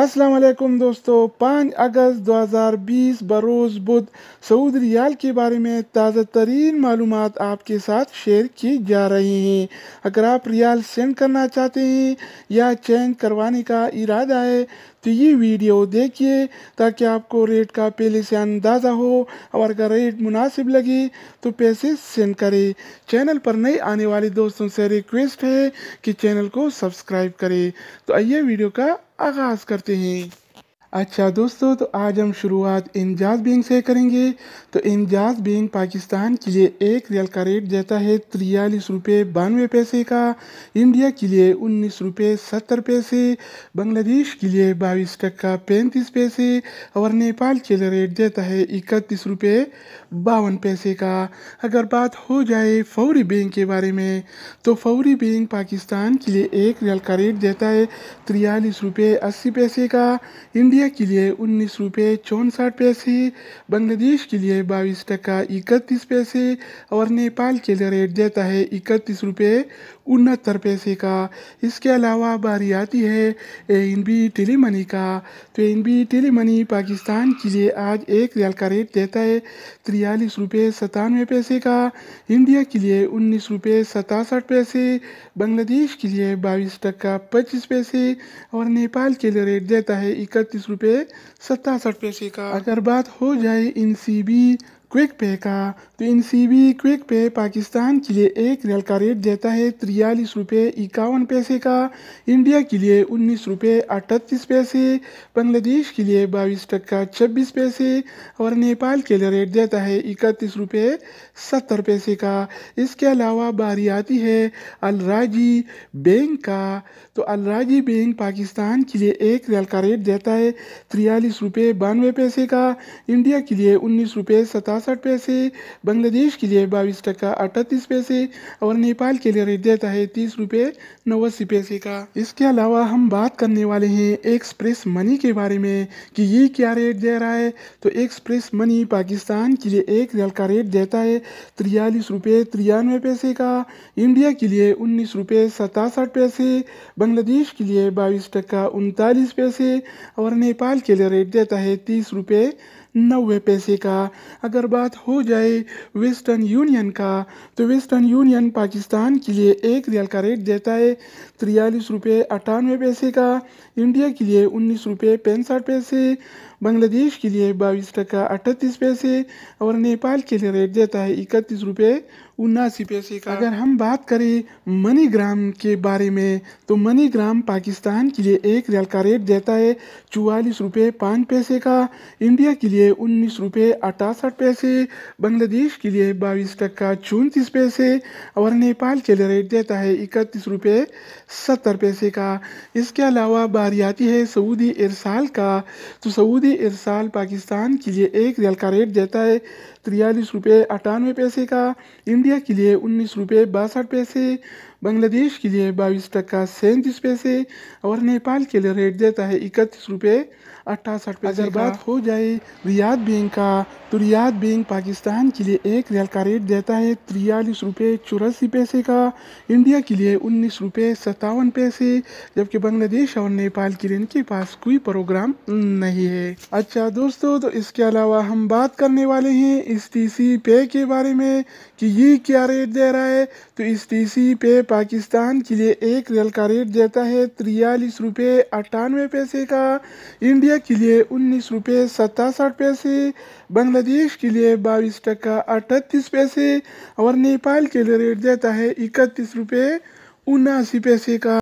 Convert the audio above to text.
अस्सलाम वालेकुम दोस्तों पाँच अगस्त 2020 बरोज़ बुध सऊद रियाल के बारे में ताज़ा तरीन मालूम आपके साथ शेयर की जा रही हैं अगर आप रियाल सेंड करना चाहते हैं या चेंज करवाने का इरादा है तो ये वीडियो देखिए ताकि आपको रेट का पहले से अंदाज़ा हो और अगर रेट मुनासिब लगे तो पैसे सेंड करें चैनल पर नए आने वाले दोस्तों से रिक्वेस्ट है कि चैनल को सब्सक्राइब करें तो आइए वीडियो का आगाज करते हैं अच्छा दोस्तों तो आज हम शुरुआत इंजाज बैंक से करेंगे तो इंजाज बैंक पाकिस्तान के लिए एक रियल का रेट देता है तिरयालीस रुपये बानवे पैसे का इंडिया के लिए उन्नीस रुपये सत्तर पैसे बांग्लादेश के लिए बाईस टक्का पैंतीस पैसे और नेपाल के लिए रेट देता है इकतीस रुपये बावन पैसे का अगर बात हो जाए फौरी बैंक के बारे में तो फौरी बैंक पाकिस्तान के लिए एक रियल का रेट देता है तिरयालीस रुपये अस्सी पैसे का इंडिया इंडिया के लिए उन्नीस रुपये चौंसठ पैसे बांग्लादेश के लिए बाईस टका इकतीस पैसे और नेपाल के लिए रेट देता है इकतीस रुपये उनहत्तर पैसे का इसके अलावा बारी आती है एन बी टेली मनी का तो N B tele money Pakistan के लिए आज एक रियाल का रेट देता है तिरयालीस रुपये सतानवे पैसे का इंडिया के लिए उन्नीस रुपये सतासठ पैसे बांग्लादेश के लिए बाईस टका पच्चीस पैसे और नेपाल के लिए रेट देता है इकतीस रुपये सत्तासठ पैसे का अगर बात हो जाए इन सी बी क्विक पे का तो इन सी बी क्विक पे पाकिस्तान के लिए एक रियल का रेट देता है तिरयालीस रुपये इक्यावन पैसे का इंडिया के लिए उन्नीस रुपये अठतीस पैसे बांग्लादेश के लिए बाईस टक्का छब्बीस पैसे और नेपाल के लिए रेट देता है इकतीस रुपये सत्तर पैसे का इसके अलावा बारी आती है अलराजी बैंक का तो अलराजी बैंक पाकिस्तान के लिए एक रियल का रेट देता है तिरयालीस रुपये बानवे पैसे का इंडिया के लिए उन्नीस रुपये सता बासठ पैसे बांग्लादेश के लिए बाईस टका अड़तीस पैसे और नेपाल के लिए रेट देता है तीस रुपये नवासी पैसे का इसके अलावा हम बात करने वाले हैं एक्सप्रेस मनी के बारे में कि ये क्या रेट दे रहा है तो एक्सप्रेस मनी पाकिस्तान के लिए एक रियल का रेट देता है तिरयालीस रुपये तिरानवे पैसे का इंडिया के लिए उन्नीस रुपये सतासठ पैसे बांग्लादेश के लिए बाईस टका उनतालीस पैसे और नेपाल के लिए रेट देता है तीस रुपये नब्बे पैसे का अगर बात हो जाए वेस्टर्न यूनियन का तो वेस्टर्न यूनियन पाकिस्तान के लिए एक रियल का रेट देता है तिरयालीस रुपये अट्ठानवे पैसे का इंडिया के लिए उन्नीस रुपये पैंसठ पैसे बांग्लादेश के लिए बाईस टका अट्ठतीस पैसे और नेपाल के लिए रेट देता है इकतीस रुपये उन्नासी पैसे का अगर हम बात करें मनीग्राम के बारे में तो मनीग्राम पाकिस्तान के लिए एक रियल का रेट देता है चवालीस रुपये पाँच पैसे का इंडिया के लिए उन्नीस रुपये अठासठ पैसे बांग्लादेश के लिए बाईस टक्का चौंतीस पैसे और नेपाल के लिए रेट देता है इकतीस रुपये सत्तर पैसे का इसके अलावा बारी आती है सऊदी इरसाल का तो सऊदी इरसाल पाकिस्तान के लिए एक रियल का रेट देता है तिरयालीस रुपये अट्ठानवे पैसे का इंडिया प्रक्रिया के लिए उन्नीस रुपये बासठ पैसे बांग्लादेश के लिए बाईस टका सैंतीस पैसे और नेपाल के लिए रेट देता है इकतीस रुपये अट्ठासठ पैसे अगर बात हाँ। हो जाए रियाद बैंक का तो रियाद बैंक पाकिस्तान के लिए एक रियाल का रेट देता है तिरयालीस रुपये चौरासी पैसे का इंडिया के लिए उन्नीस रुपये सत्तावन पैसे जबकि बांग्लादेश और नेपाल के लिए इनके पास कोई प्रोग्राम नहीं है अच्छा दोस्तों तो इसके अलावा हम बात करने वाले हैं इस टी सी पे के बारे में कि ये क्या रेट दे रहा है तो इस टी सी पे पाकिस्तान के लिए एक रेल का रेट देता है तिरयालीस रुपये अट्ठानवे पैसे का इंडिया के लिए उन्नीस रुपये सतासठ पैसे बांग्लादेश के लिए बाईस टका अठतीस पैसे और नेपाल के लिए रेट देता है इकतीस रुपये उनासी पैसे का